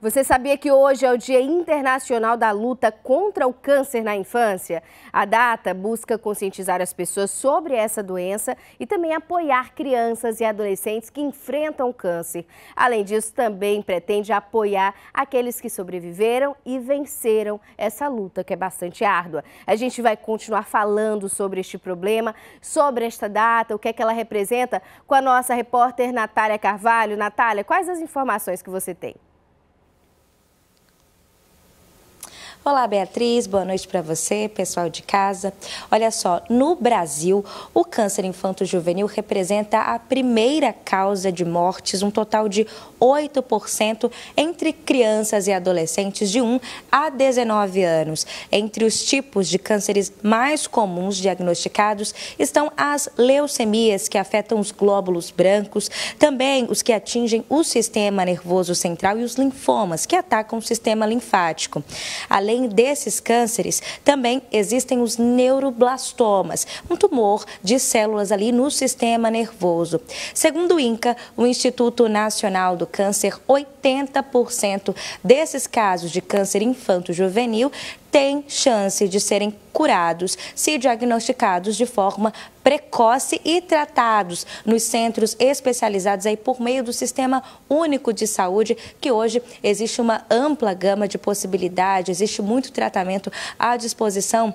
Você sabia que hoje é o Dia Internacional da Luta contra o Câncer na Infância? A data busca conscientizar as pessoas sobre essa doença e também apoiar crianças e adolescentes que enfrentam o câncer. Além disso, também pretende apoiar aqueles que sobreviveram e venceram essa luta, que é bastante árdua. A gente vai continuar falando sobre este problema, sobre esta data, o que é que ela representa, com a nossa repórter Natália Carvalho. Natália, quais as informações que você tem? Olá, Beatriz, boa noite para você, pessoal de casa. Olha só, no Brasil, o câncer infanto-juvenil representa a primeira causa de mortes, um total de 8% entre crianças e adolescentes de 1 a 19 anos. Entre os tipos de cânceres mais comuns diagnosticados estão as leucemias, que afetam os glóbulos brancos, também os que atingem o sistema nervoso central e os linfomas, que atacam o sistema linfático. A além desses cânceres, também existem os neuroblastomas, um tumor de células ali no sistema nervoso. Segundo o INCA, o Instituto Nacional do Câncer, 80% desses casos de câncer infanto-juvenil têm chance de serem curados se diagnosticados de forma precoce e tratados nos centros especializados aí por meio do Sistema Único de Saúde, que hoje existe uma ampla gama de possibilidades, existe muito tratamento à disposição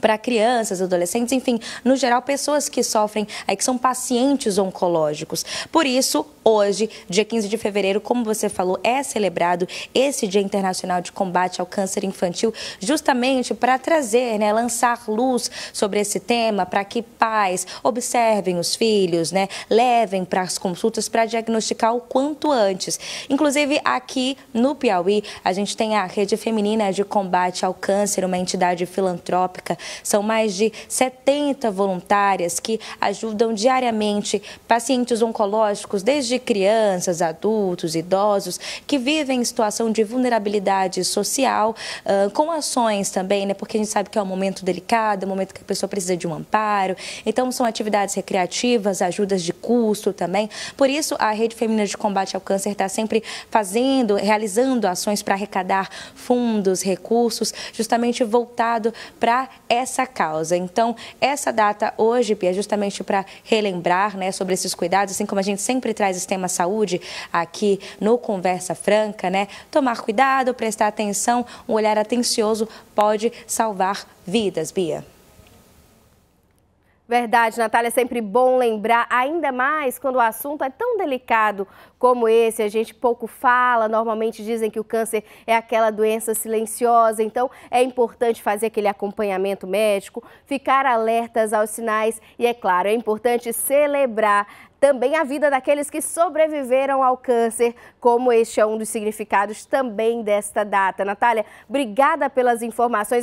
para crianças, adolescentes, enfim, no geral, pessoas que sofrem, é, que são pacientes oncológicos. Por isso, hoje, dia 15 de fevereiro, como você falou, é celebrado esse Dia Internacional de Combate ao Câncer Infantil, justamente para trazer, né, lançar luz sobre esse tema, para que pais observem os filhos, né, levem para as consultas para diagnosticar o quanto antes. Inclusive, aqui no Piauí, a gente tem a Rede Feminina de Combate ao Câncer, uma entidade filantrópica são mais de 70 voluntárias que ajudam diariamente pacientes oncológicos, desde crianças, adultos, idosos, que vivem em situação de vulnerabilidade social, com ações também, né? Porque a gente sabe que é um momento delicado, é um momento que a pessoa precisa de um amparo. Então, são atividades recreativas, ajudas de custo também. Por isso, a Rede Feminina de Combate ao Câncer está sempre fazendo, realizando ações para arrecadar fundos, recursos, justamente voltado para essa causa. Então, essa data hoje, Pia, é justamente para relembrar né, sobre esses cuidados, assim como a gente sempre traz esse tema saúde aqui no Conversa Franca, né? Tomar cuidado, prestar atenção, um olhar atencioso pode salvar vidas, Bia. Verdade, Natália, é sempre bom lembrar, ainda mais quando o assunto é tão delicado como esse, a gente pouco fala, normalmente dizem que o câncer é aquela doença silenciosa, então é importante fazer aquele acompanhamento médico, ficar alertas aos sinais e, é claro, é importante celebrar também a vida daqueles que sobreviveram ao câncer, como este é um dos significados também desta data. Natália, obrigada pelas informações.